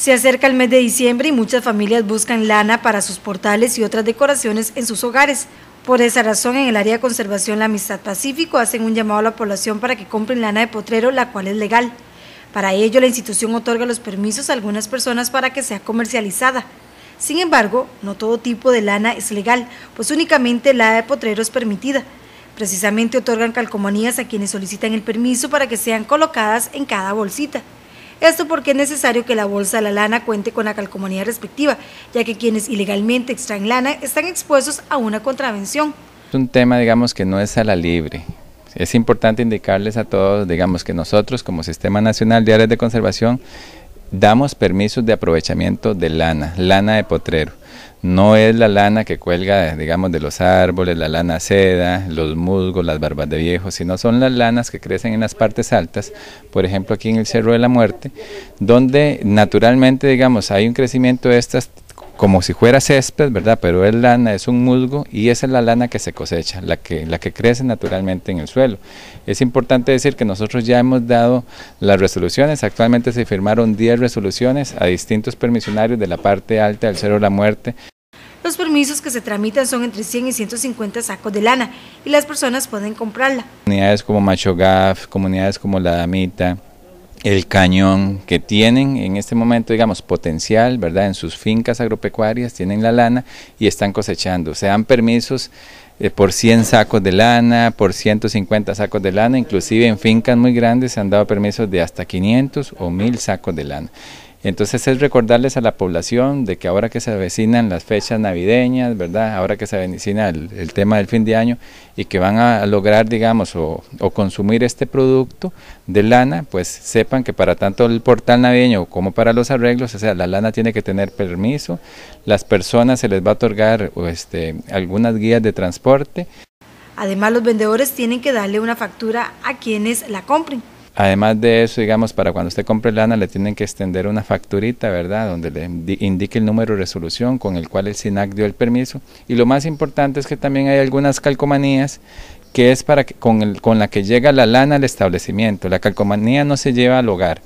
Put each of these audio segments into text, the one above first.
Se acerca el mes de diciembre y muchas familias buscan lana para sus portales y otras decoraciones en sus hogares. Por esa razón, en el área de conservación La Amistad Pacífico hacen un llamado a la población para que compren lana de potrero, la cual es legal. Para ello, la institución otorga los permisos a algunas personas para que sea comercializada. Sin embargo, no todo tipo de lana es legal, pues únicamente la de potrero es permitida. Precisamente otorgan calcomanías a quienes solicitan el permiso para que sean colocadas en cada bolsita. Esto porque es necesario que la bolsa de la lana cuente con la calcomanía respectiva, ya que quienes ilegalmente extraen lana están expuestos a una contravención. Es un tema, digamos, que no es a la libre. Es importante indicarles a todos, digamos, que nosotros como Sistema Nacional de Áreas de Conservación damos permisos de aprovechamiento de lana, lana de potrero no es la lana que cuelga, digamos, de los árboles, la lana seda, los musgos, las barbas de viejo, sino son las lanas que crecen en las partes altas, por ejemplo aquí en el Cerro de la Muerte, donde naturalmente, digamos, hay un crecimiento de estas como si fuera césped, ¿verdad? Pero es lana, es un musgo y esa es la lana que se cosecha, la que, la que crece naturalmente en el suelo. Es importante decir que nosotros ya hemos dado las resoluciones, actualmente se firmaron 10 resoluciones a distintos permisionarios de la parte alta del Cerro de la Muerte. Los permisos que se tramitan son entre 100 y 150 sacos de lana y las personas pueden comprarla. Comunidades como Machogaf, comunidades como La Damita, el cañón que tienen en este momento, digamos, potencial, ¿verdad? En sus fincas agropecuarias tienen la lana y están cosechando. Se dan permisos eh, por 100 sacos de lana, por 150 sacos de lana, inclusive en fincas muy grandes se han dado permisos de hasta 500 o 1000 sacos de lana. Entonces es recordarles a la población de que ahora que se avecinan las fechas navideñas, ¿verdad? Ahora que se avecina el, tema del fin de año y que van a lograr, digamos, o, consumir este producto de lana, pues sepan que para tanto el portal navideño como para los arreglos, o sea, la lana tiene que tener permiso, las personas se les va a otorgar este, algunas guías de transporte. Además, los vendedores tienen que darle una factura a quienes la compren. Además de eso, digamos, para cuando usted compre lana le tienen que extender una facturita, ¿verdad? Donde le indique el número de resolución con el cual el SINAC dio el permiso. Y lo más importante es que también hay algunas calcomanías que es para que, con, el, con la que llega la lana al establecimiento. La calcomanía no se lleva al hogar,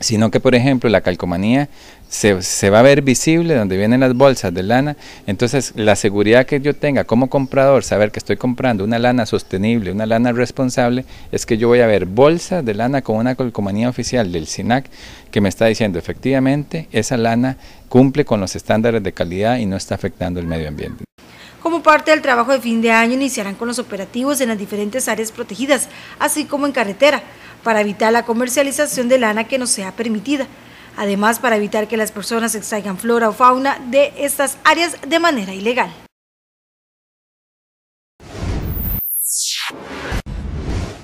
sino que por ejemplo la calcomanía se, se, va a ver visible donde vienen las bolsas de lana, entonces la seguridad que yo tenga como comprador, saber que estoy comprando una lana sostenible, una lana responsable, es que yo voy a ver bolsas de lana con una calcomanía oficial del SINAC que me está diciendo efectivamente esa lana cumple con los estándares de calidad y no está afectando el medio ambiente. Como parte del trabajo de fin de año iniciarán con los operativos en las diferentes áreas protegidas, así como en carretera, para evitar la comercialización de lana que no sea permitida. Además, para evitar que las personas extraigan flora o fauna de estas áreas de manera ilegal.